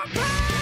my pain!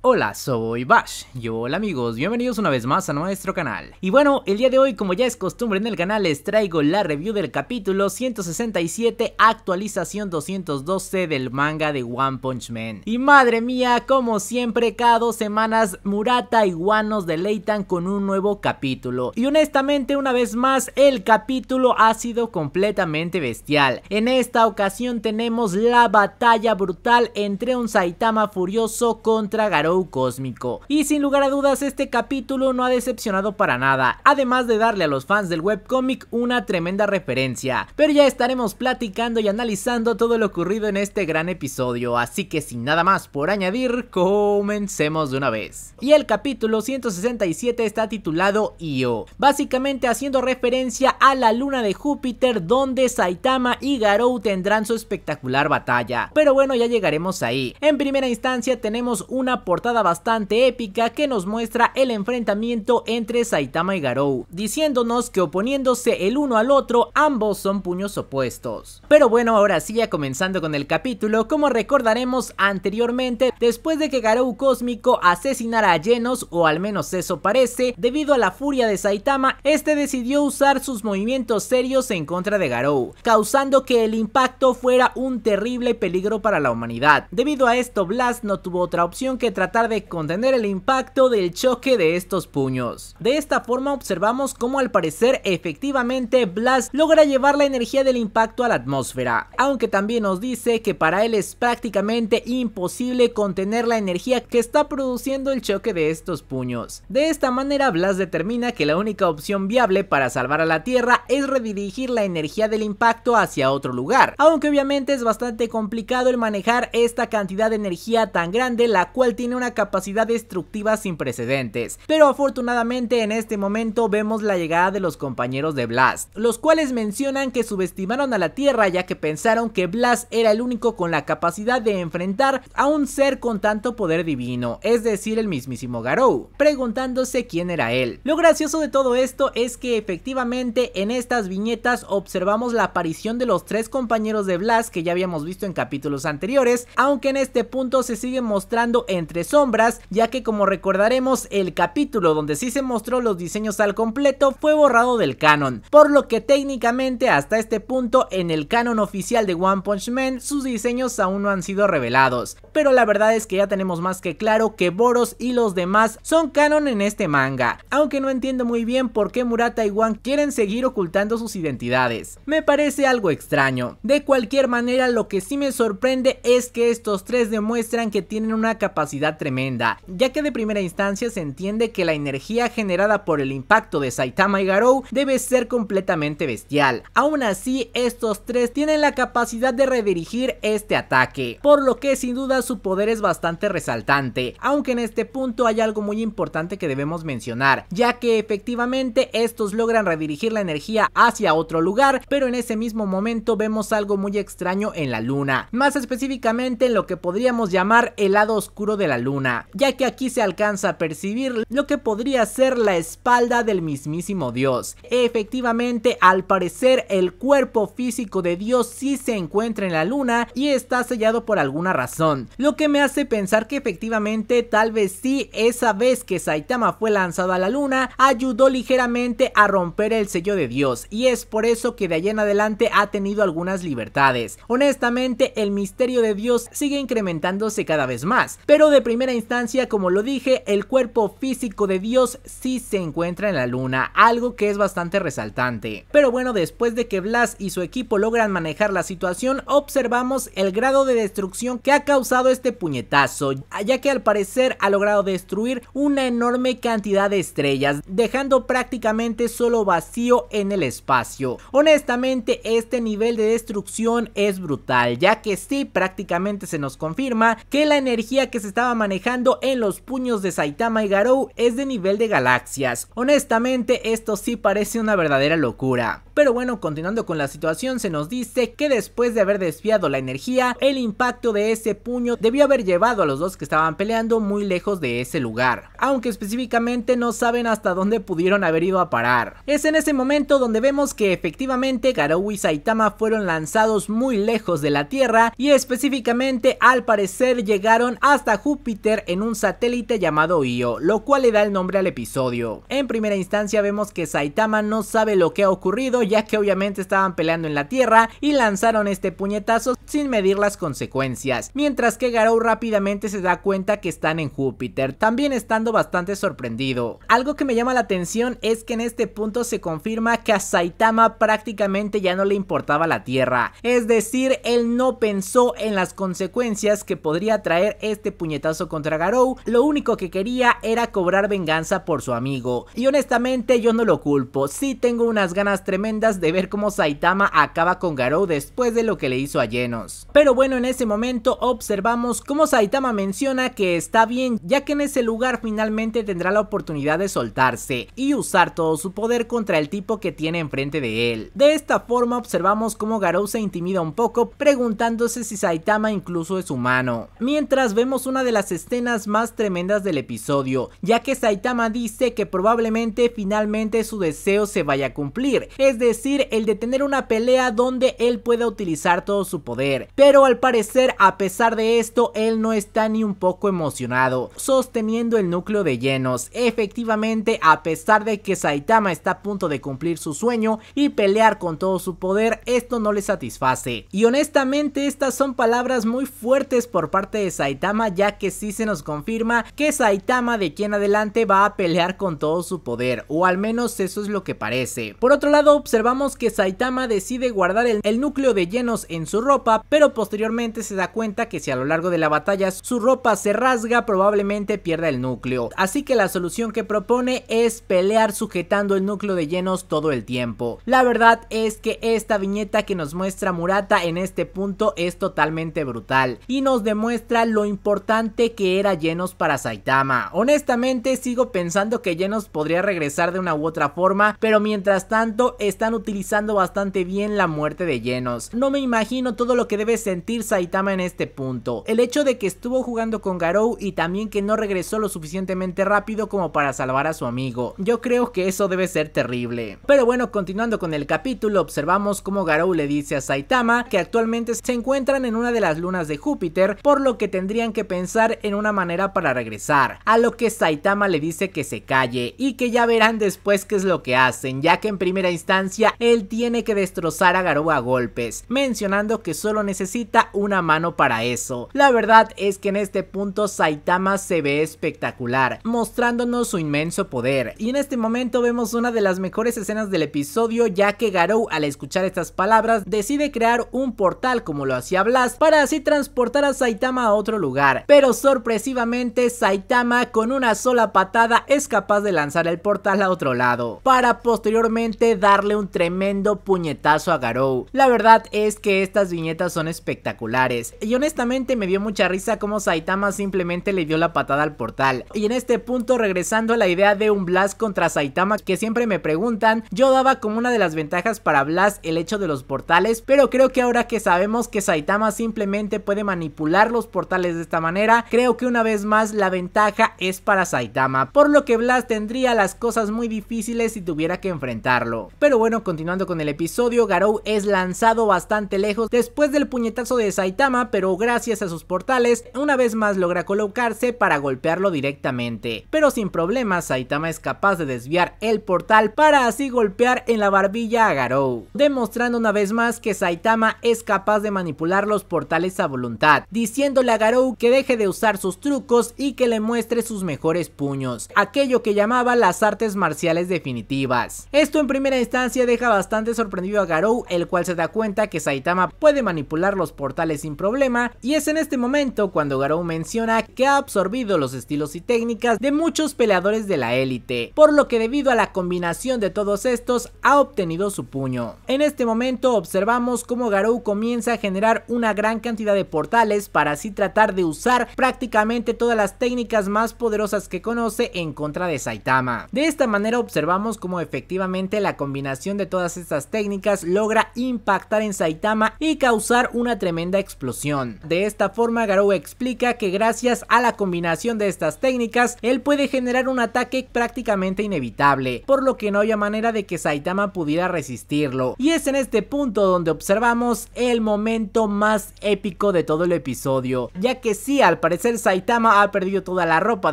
Hola, soy Bash y hola amigos, bienvenidos una vez más a nuestro canal. Y bueno, el día de hoy como ya es costumbre en el canal les traigo la review del capítulo 167 actualización 212 del manga de One Punch Man. Y madre mía, como siempre cada dos semanas Murata y Guanos nos deleitan con un nuevo capítulo. Y honestamente una vez más el capítulo ha sido completamente bestial. En esta ocasión tenemos la batalla brutal entre un Saitama furioso contra Garo cósmico. Y sin lugar a dudas este capítulo no ha decepcionado para nada, además de darle a los fans del webcomic una tremenda referencia. Pero ya estaremos platicando y analizando todo lo ocurrido en este gran episodio, así que sin nada más por añadir, comencemos de una vez. Y el capítulo 167 está titulado Io, básicamente haciendo referencia a la luna de Júpiter donde Saitama y Garou tendrán su espectacular batalla. Pero bueno, ya llegaremos ahí. En primera instancia tenemos una por bastante épica que nos muestra el enfrentamiento entre Saitama y Garou, diciéndonos que oponiéndose el uno al otro, ambos son puños opuestos. Pero bueno, ahora sí ya comenzando con el capítulo, como recordaremos anteriormente, después de que Garou Cósmico asesinara a Genos, o al menos eso parece, debido a la furia de Saitama, este decidió usar sus movimientos serios en contra de Garou, causando que el impacto fuera un terrible peligro para la humanidad. Debido a esto, Blast no tuvo otra opción que tratar de contener el impacto del choque de estos puños. De esta forma observamos cómo al parecer efectivamente Blast logra llevar la energía del impacto a la atmósfera, aunque también nos dice que para él es prácticamente imposible contener la energía que está produciendo el choque de estos puños. De esta manera Blast determina que la única opción viable para salvar a la Tierra es redirigir la energía del impacto hacia otro lugar, aunque obviamente es bastante complicado el manejar esta cantidad de energía tan grande la cual tiene una capacidad destructiva sin precedentes, pero afortunadamente en este momento vemos la llegada de los compañeros de Blast, los cuales mencionan que subestimaron a la Tierra ya que pensaron que Blast era el único con la capacidad de enfrentar a un ser con tanto poder divino, es decir el mismísimo Garou, preguntándose quién era él. Lo gracioso de todo esto es que efectivamente en estas viñetas observamos la aparición de los tres compañeros de Blast que ya habíamos visto en capítulos anteriores, aunque en este punto se sigue mostrando entre sombras, ya que como recordaremos el capítulo donde sí se mostró los diseños al completo fue borrado del canon, por lo que técnicamente hasta este punto en el canon oficial de One Punch Man sus diseños aún no han sido revelados, pero la verdad es que ya tenemos más que claro que Boros y los demás son canon en este manga, aunque no entiendo muy bien por qué Murata y Wan quieren seguir ocultando sus identidades, me parece algo extraño, de cualquier manera lo que sí me sorprende es que estos tres demuestran que tienen una capacidad tremenda, ya que de primera instancia se entiende que la energía generada por el impacto de Saitama y Garou debe ser completamente bestial. Aún así, estos tres tienen la capacidad de redirigir este ataque, por lo que sin duda su poder es bastante resaltante, aunque en este punto hay algo muy importante que debemos mencionar, ya que efectivamente estos logran redirigir la energía hacia otro lugar, pero en ese mismo momento vemos algo muy extraño en la luna, más específicamente en lo que podríamos llamar el lado oscuro de la luna luna, ya que aquí se alcanza a percibir lo que podría ser la espalda del mismísimo dios. Efectivamente, al parecer el cuerpo físico de dios sí se encuentra en la luna y está sellado por alguna razón, lo que me hace pensar que efectivamente tal vez sí esa vez que Saitama fue lanzado a la luna ayudó ligeramente a romper el sello de dios y es por eso que de allí en adelante ha tenido algunas libertades. Honestamente, el misterio de dios sigue incrementándose cada vez más, pero de primera primera instancia, como lo dije, el cuerpo físico de Dios sí se encuentra en la luna, algo que es bastante resaltante. Pero bueno, después de que Blas y su equipo logran manejar la situación, observamos el grado de destrucción que ha causado este puñetazo, ya que al parecer ha logrado destruir una enorme cantidad de estrellas, dejando prácticamente solo vacío en el espacio. Honestamente, este nivel de destrucción es brutal, ya que si prácticamente se nos confirma que la energía que se estaba manejando en los puños de Saitama y Garou es de nivel de galaxias. Honestamente, esto sí parece una verdadera locura. Pero bueno, continuando con la situación, se nos dice que después de haber desviado la energía, el impacto de ese puño debió haber llevado a los dos que estaban peleando muy lejos de ese lugar. Aunque específicamente no saben hasta dónde pudieron haber ido a parar. Es en ese momento donde vemos que efectivamente Garou y Saitama fueron lanzados muy lejos de la Tierra y específicamente al parecer llegaron hasta Júpiter en un satélite llamado Io, lo cual le da el nombre al episodio. En primera instancia vemos que Saitama no sabe lo que ha ocurrido ya que obviamente estaban peleando en la Tierra y lanzaron este puñetazo sin medir las consecuencias, mientras que Garou rápidamente se da cuenta que están en Júpiter, también estando bastante sorprendido. Algo que me llama la atención es que en este punto se confirma que a Saitama prácticamente ya no le importaba la Tierra, es decir, él no pensó en las consecuencias que podría traer este puñetazo contra Garou, lo único que quería era cobrar venganza por su amigo. Y honestamente yo no lo culpo, sí tengo unas ganas tremendas de ver cómo Saitama acaba con Garou después de lo que le hizo a Genos. Pero bueno, en ese momento observamos cómo Saitama menciona que está bien, ya que en ese lugar finalmente tendrá la oportunidad de soltarse y usar todo su poder contra el tipo que tiene enfrente de él. De esta forma observamos cómo Garou se intimida un poco preguntándose si Saitama incluso es humano. Mientras vemos una de las escenas más tremendas del episodio, ya que Saitama dice que probablemente finalmente su deseo se vaya a cumplir, es decir, el de tener una pelea donde él pueda utilizar todo su poder, pero al parecer a pesar de esto él no está ni un poco emocionado, sosteniendo el núcleo de llenos, efectivamente a pesar de que Saitama está a punto de cumplir su sueño y pelear con todo su poder, esto no le satisface, y honestamente estas son palabras muy fuertes por parte de Saitama ya que sí se nos confirma que Saitama de quien adelante va a pelear con todo su poder, o al menos eso es lo que parece. Por otro lado, observamos que Saitama decide guardar el, núcleo de llenos en su ropa, pero posteriormente se da cuenta que si a lo largo de la batalla su ropa se rasga, probablemente pierda el núcleo. Así que la solución que propone es pelear sujetando el núcleo de llenos todo el tiempo. La verdad es que esta viñeta que nos muestra Murata en este punto es totalmente brutal y nos demuestra lo importante que era Llenos para Saitama. Honestamente sigo pensando que Llenos podría regresar de una u otra forma, pero mientras tanto están utilizando bastante bien la muerte de Llenos. No me imagino todo lo que debe sentir Saitama en este punto. El hecho de que estuvo jugando con Garou y también que no regresó lo suficientemente rápido como para salvar a su amigo. Yo creo que eso debe ser terrible. Pero bueno, continuando con el capítulo, observamos cómo Garou le dice a Saitama que actualmente se encuentran en una de las lunas de Júpiter, por lo que tendrían que pensar en una manera para regresar, a lo que Saitama le dice que se calle y que ya verán después qué es lo que hacen, ya que en primera instancia él tiene que destrozar a Garou a golpes, mencionando que solo necesita una mano para eso. La verdad es que en este punto Saitama se ve espectacular, mostrándonos su inmenso poder, y en este momento vemos una de las mejores escenas del episodio ya que Garou al escuchar estas palabras decide crear un portal como lo hacía Blast para así transportar a Saitama a otro lugar, pero solo sorpresivamente Saitama con una sola patada es capaz de lanzar el portal a otro lado, para posteriormente darle un tremendo puñetazo a Garou. La verdad es que estas viñetas son espectaculares, y honestamente me dio mucha risa como Saitama simplemente le dio la patada al portal. Y en este punto regresando a la idea de un Blast contra Saitama que siempre me preguntan, yo daba como una de las ventajas para Blast el hecho de los portales, pero creo que ahora que sabemos que Saitama simplemente puede manipular los portales de esta manera, creo que una vez más la ventaja es para Saitama, por lo que Blas tendría las cosas muy difíciles si tuviera que enfrentarlo. Pero bueno, continuando con el episodio, Garou es lanzado bastante lejos después del puñetazo de Saitama, pero gracias a sus portales, una vez más logra colocarse para golpearlo directamente. Pero sin problemas, Saitama es capaz de desviar el portal para así golpear en la barbilla a Garou, demostrando una vez más que Saitama es capaz de manipular los portales a voluntad, diciéndole a Garou que deje de usar usar sus trucos y que le muestre sus mejores puños, aquello que llamaba las artes marciales definitivas. Esto en primera instancia deja bastante sorprendido a Garou, el cual se da cuenta que Saitama puede manipular los portales sin problema y es en este momento cuando Garou menciona que ha absorbido los estilos y técnicas de muchos peleadores de la élite, por lo que debido a la combinación de todos estos ha obtenido su puño. En este momento observamos cómo Garou comienza a generar una gran cantidad de portales para así tratar de usar prácticamente todas las técnicas más poderosas que conoce en contra de Saitama. De esta manera observamos cómo efectivamente la combinación de todas estas técnicas logra impactar en Saitama y causar una tremenda explosión. De esta forma Garou explica que gracias a la combinación de estas técnicas él puede generar un ataque prácticamente inevitable, por lo que no había manera de que Saitama pudiera resistirlo. Y es en este punto donde observamos el momento más épico de todo el episodio, ya que sí al parecer ser Saitama ha perdido toda la ropa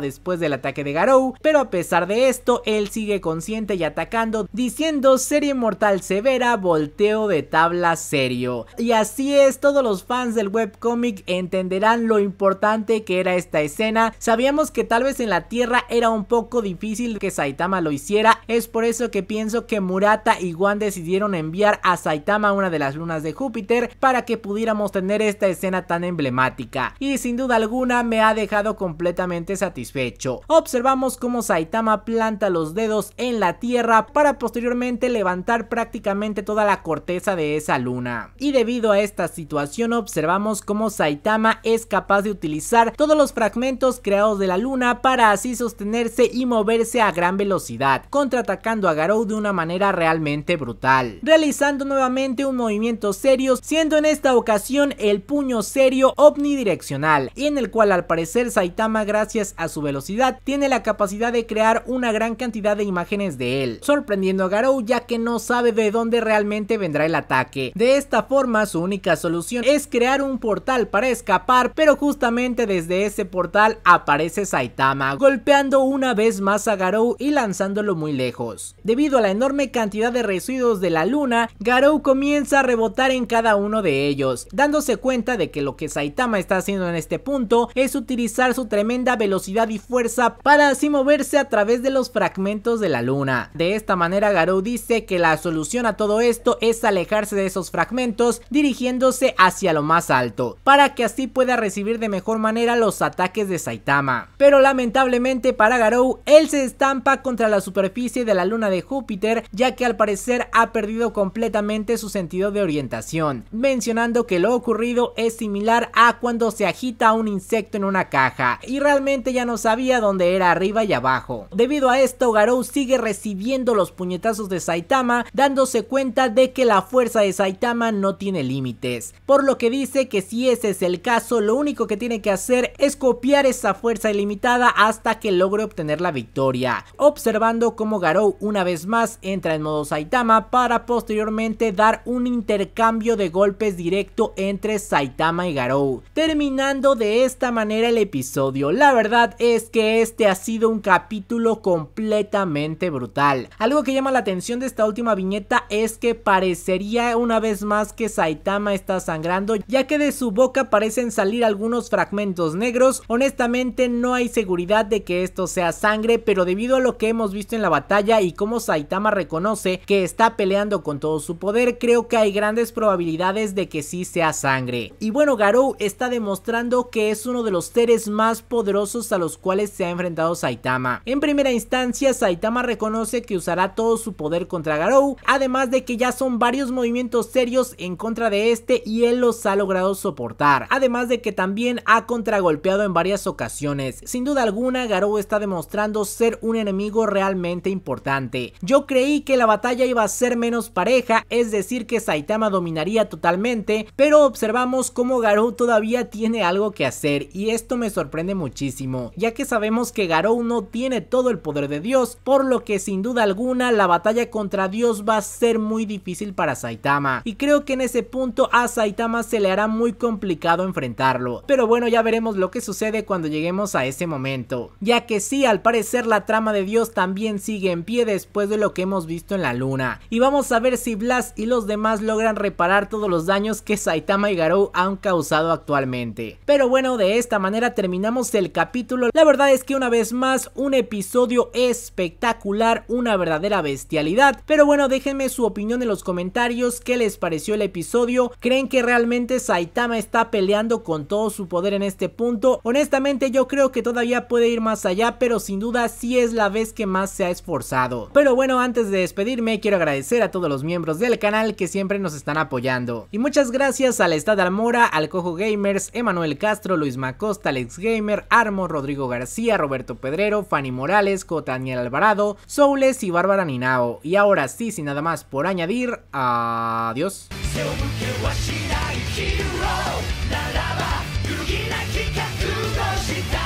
después del ataque de Garou, pero a pesar de esto, él sigue consciente y atacando, diciendo serie mortal severa, volteo de tabla serio. Y así es, todos los fans del webcomic entenderán lo importante que era esta escena. Sabíamos que tal vez en la Tierra era un poco difícil que Saitama lo hiciera, es por eso que pienso que Murata y Guan decidieron enviar a Saitama a una de las lunas de Júpiter para que pudiéramos tener esta escena tan emblemática. Y sin duda alguna, me ha dejado completamente satisfecho. Observamos cómo Saitama planta los dedos en la tierra para posteriormente levantar prácticamente toda la corteza de esa luna. Y debido a esta situación observamos cómo Saitama es capaz de utilizar todos los fragmentos creados de la luna para así sostenerse y moverse a gran velocidad, contraatacando a Garou de una manera realmente brutal. Realizando nuevamente un movimiento serio, siendo en esta ocasión el puño serio omnidireccional, en el cual al parecer Saitama gracias a su velocidad tiene la capacidad de crear una gran cantidad de imágenes de él, sorprendiendo a Garou ya que no sabe de dónde realmente vendrá el ataque. De esta forma su única solución es crear un portal para escapar, pero justamente desde ese portal aparece Saitama, golpeando una vez más a Garou y lanzándolo muy lejos. Debido a la enorme cantidad de residuos de la luna, Garou comienza a rebotar en cada uno de ellos, dándose cuenta de que lo que Saitama está haciendo en este punto es utilizar su tremenda velocidad y fuerza para así moverse a través de los fragmentos de la luna. De esta manera Garou dice que la solución a todo esto es alejarse de esos fragmentos dirigiéndose hacia lo más alto, para que así pueda recibir de mejor manera los ataques de Saitama. Pero lamentablemente para Garou, él se estampa contra la superficie de la luna de Júpiter ya que al parecer ha perdido completamente su sentido de orientación, mencionando que lo ocurrido es similar a cuando se agita un insecto en una caja y realmente ya no sabía dónde era arriba y abajo. Debido a esto, Garou sigue recibiendo los puñetazos de Saitama, dándose cuenta de que la fuerza de Saitama no tiene límites, por lo que dice que si ese es el caso, lo único que tiene que hacer es copiar esa fuerza ilimitada hasta que logre obtener la victoria, observando cómo Garou una vez más entra en modo Saitama para posteriormente dar un intercambio de golpes directo entre Saitama y Garou, terminando de esta manera el episodio. La verdad es que este ha sido un capítulo completamente brutal. Algo que llama la atención de esta última viñeta es que parecería una vez más que Saitama está sangrando, ya que de su boca parecen salir algunos fragmentos negros. Honestamente no hay seguridad de que esto sea sangre, pero debido a lo que hemos visto en la batalla y como Saitama reconoce que está peleando con todo su poder, creo que hay grandes probabilidades de que sí sea sangre. Y bueno, Garou está demostrando que es un de los seres más poderosos a los cuales se ha enfrentado Saitama. En primera instancia, Saitama reconoce que usará todo su poder contra Garou, además de que ya son varios movimientos serios en contra de este y él los ha logrado soportar, además de que también ha contragolpeado en varias ocasiones. Sin duda alguna, Garou está demostrando ser un enemigo realmente importante. Yo creí que la batalla iba a ser menos pareja, es decir que Saitama dominaría totalmente, pero observamos cómo Garou todavía tiene algo que hacer y esto me sorprende muchísimo, ya que sabemos que Garou no tiene todo el poder de Dios, por lo que sin duda alguna la batalla contra Dios va a ser muy difícil para Saitama, y creo que en ese punto a Saitama se le hará muy complicado enfrentarlo, pero bueno ya veremos lo que sucede cuando lleguemos a ese momento, ya que sí al parecer la trama de Dios también sigue en pie después de lo que hemos visto en la luna, y vamos a ver si Blas y los demás logran reparar todos los daños que Saitama y Garou han causado actualmente, pero bueno de esta manera terminamos el capítulo. La verdad es que una vez más un episodio espectacular, una verdadera bestialidad. Pero bueno, déjenme su opinión en los comentarios, qué les pareció el episodio. ¿Creen que realmente Saitama está peleando con todo su poder en este punto? Honestamente yo creo que todavía puede ir más allá, pero sin duda sí es la vez que más se ha esforzado. Pero bueno, antes de despedirme quiero agradecer a todos los miembros del canal que siempre nos están apoyando. Y muchas gracias al Estado Almora, al Cojo Gamers, Emanuel Castro, Luis Costa, Alex Gamer, Armo, Rodrigo García, Roberto Pedrero, Fanny Morales, Cotaniel Alvarado, Soules y Bárbara Ninao. Y ahora sí, sin nada más por añadir, adiós.